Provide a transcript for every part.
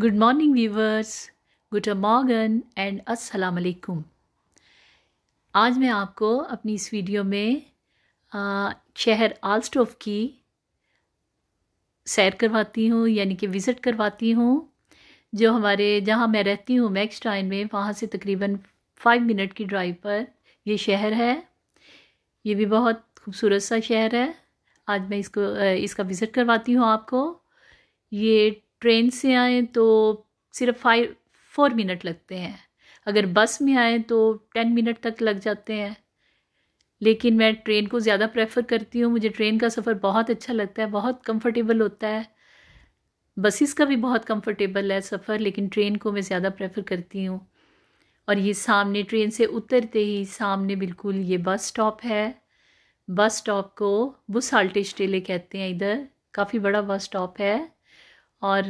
good morning viewers good morning and अस्सलाम वालेकुम आज मैं आपको अपनी इस वीडियो में शहर आलस्टोव की सैर करवाती हूँ यानी कि विज़िट करवाती हूँ जो हमारे जहाँ मैं रहती हूँ मैक्स टाइम में वहाँ से तकरीबन फाइव मिनट की ड्राइव पर ये शहर है ये भी बहुत खूबसूरत सा शहर है आज मैं इसको इसका विज़िट करवाती हूँ आपको ये ट्रेन से आएँ तो सिर्फ फाइव फोर मिनट लगते हैं अगर बस में आए तो टेन मिनट तक लग जाते हैं लेकिन मैं ट्रेन को ज़्यादा प्रेफर करती हूँ मुझे ट्रेन का सफ़र बहुत अच्छा लगता है बहुत कंफर्टेबल होता है बसेस का भी बहुत कंफर्टेबल है सफ़र लेकिन ट्रेन को मैं ज़्यादा प्रेफर करती हूँ और ये सामने ट्रेन से उतरते ही सामने बिल्कुल ये बस स्टॉप है बस स्टॉप को बुसाल्टे स्टेले कहते हैं इधर काफ़ी बड़ा बस स्टॉप है और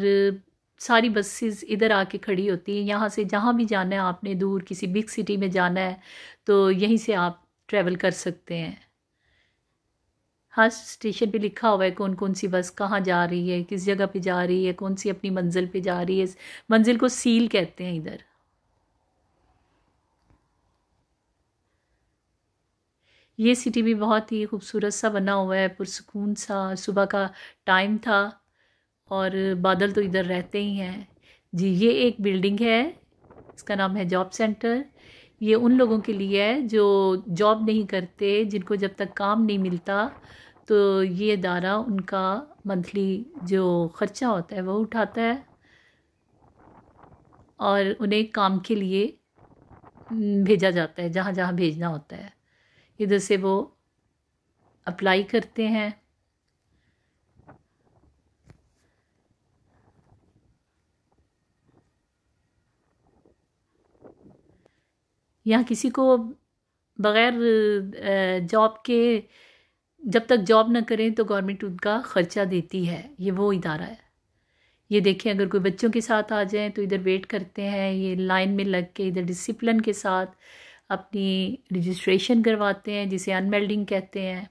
सारी बसेस इधर आके खड़ी होती हैं यहाँ से जहाँ भी जाना है आपने दूर किसी बिग सिटी में जाना है तो यहीं से आप ट्रैवल कर सकते हैं हर हाँ, स्टेशन पे लिखा हुआ है कौन कौन सी बस कहाँ जा रही है किस जगह पे जा रही है कौन सी अपनी मंजिल पे जा रही है मंजिल को सील कहते हैं इधर ये सिटी भी बहुत ही खूबसूरत सा बना हुआ है पुरसकून सा सुबह का टाइम था और बादल तो इधर रहते ही हैं जी ये एक बिल्डिंग है इसका नाम है जॉब सेंटर ये उन लोगों के लिए है जो जॉब नहीं करते जिनको जब तक काम नहीं मिलता तो ये अदारा उनका मंथली जो ख़र्चा होता है वह उठाता है और उन्हें काम के लिए भेजा जाता है जहाँ जहाँ भेजना होता है इधर से वो अप्लाई करते हैं या किसी को बग़ैर जॉब के जब तक जॉब ना करें तो गवर्नमेंट उनका ख़र्चा देती है ये वो इदारा है ये देखें अगर कोई बच्चों के साथ आ जाए तो इधर वेट करते हैं ये लाइन में लग के इधर डिसिप्लिन के साथ अपनी रजिस्ट्रेशन करवाते हैं जिसे अनमेल्डिंग कहते हैं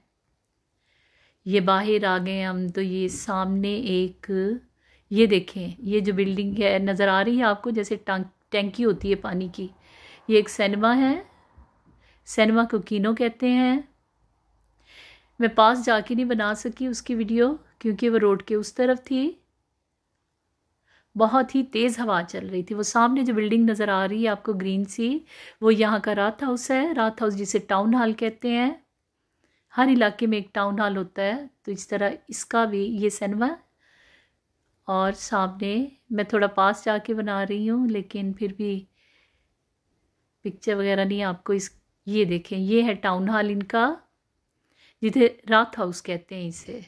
ये बाहर आ गए हम तो ये सामने एक ये देखें ये जो बिल्डिंग है नज़र आ रही है आपको जैसे टंक टैंकी होती है पानी की ये एक सिनेमा है सिनेमा को कीनो कहते हैं मैं पास जाके नहीं बना सकी उसकी वीडियो क्योंकि वो रोड के उस तरफ थी बहुत ही तेज़ हवा चल रही थी वो सामने जो बिल्डिंग नज़र आ रही है आपको ग्रीन सी वो यहाँ का रात हाउस है रात हाउस जिसे टाउन हॉल कहते हैं हर इलाके में एक टाउन हॉल होता है तो इस तरह इसका भी ये सिनेमा और सामने मैं थोड़ा पास जाके बना रही हूँ लेकिन फिर भी पिक्चर वगैरह नहीं आपको इस ये देखें ये है टाउन हॉल इनका जिधे रात हाउस कहते हैं इसे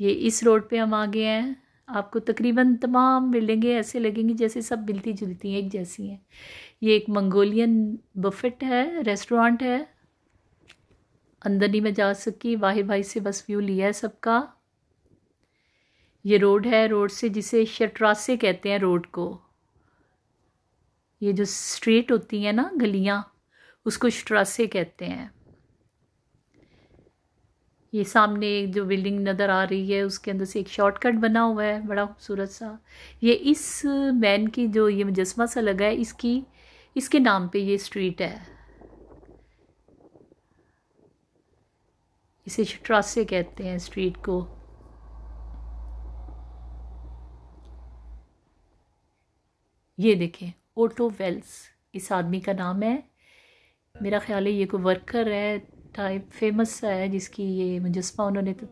ये इस रोड पे हम आ गए हैं आपको तकरीबन तमाम बिल्डिंगे ऐसे लगेंगी जैसे सब मिलती जुलती हैं एक जैसी हैं ये एक मंगोलियन बफेट है रेस्टोरेंट है अंदर नहीं मैं जा सकी वाहि भाई से बस व्यू लिया है सबका ये रोड है रोड से जिसे शटरासे कहते हैं रोड को ये जो स्ट्रीट होती है ना गलियाँ उसको स्ट्रासे कहते हैं ये सामने एक जो बिल्डिंग नज़र आ रही है उसके अंदर से एक शॉर्टकट बना हुआ है बड़ा खूबसूरत सा ये इस मैन की जो ये मुजस्मा सा लगा है इसकी इसके नाम पे ये स्ट्रीट है इसे शट्रासे कहते हैं स्ट्रीट को ये देखें ओटो वेल्स इस आदमी का नाम है मेरा ख्याल है ये कोई वर्कर है टाइप फेमस है जिसकी ये मुजस्मा उन्होंने तो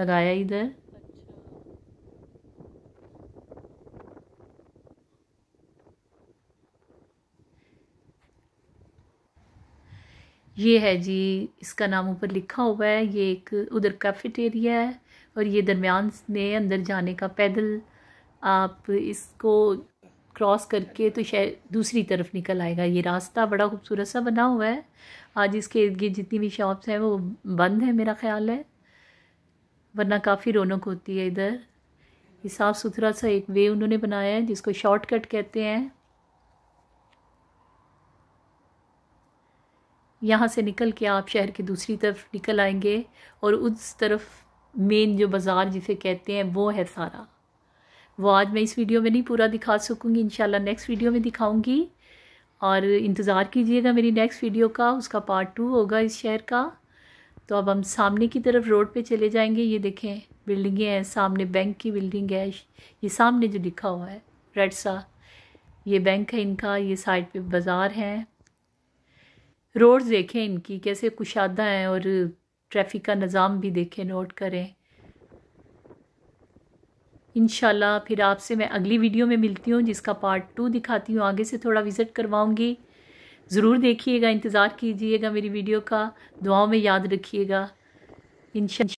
लगाया इधर ये है जी इसका नाम ऊपर लिखा हुआ है ये एक उधर कैफेटेरिया है और ये दरमियान में अंदर जाने का पैदल आप इसको क्रॉस करके तो शायद दूसरी तरफ निकल आएगा ये रास्ता बड़ा खूबसूरत सा बना हुआ है आज इसके इर्द गिर्द जितनी भी शॉप्स हैं वो बंद है मेरा ख्याल है वरना काफ़ी रौनक होती है इधर ये साफ़ सुथरा सा एक वे उन्होंने बनाया है जिसको शॉर्टकट कहते हैं यहाँ से निकल के आप शहर के दूसरी तरफ निकल आएंगे और उस तरफ मेन जो बाज़ार जिसे कहते हैं वो है सारा वो आज मैं इस वीडियो में नहीं पूरा दिखा सकूँगी इन नेक्स्ट वीडियो में दिखाऊँगी और इंतज़ार कीजिएगा मेरी नेक्स्ट वीडियो का उसका पार्ट टू होगा इस शहर का तो अब हम सामने की तरफ रोड पे चले जाएंगे ये देखें बिल्डिंगें हैं सामने बैंक की बिल्डिंग है ये सामने जो लिखा हुआ है रेड सा ये बैंक है इनका ये साइड पे बाज़ार हैं रोड देखें इनकी कैसे कुशादा हैं और ट्रैफिक का निज़ाम भी देखें नोट करें इन फिर आपसे मैं अगली वीडियो में मिलती हूँ जिसका पार्ट टू दिखाती हूँ आगे से थोड़ा विज़िट करवाऊँगी ज़रूर देखिएगा इंतज़ार कीजिएगा मेरी वीडियो का दुआओं में याद रखिएगा इन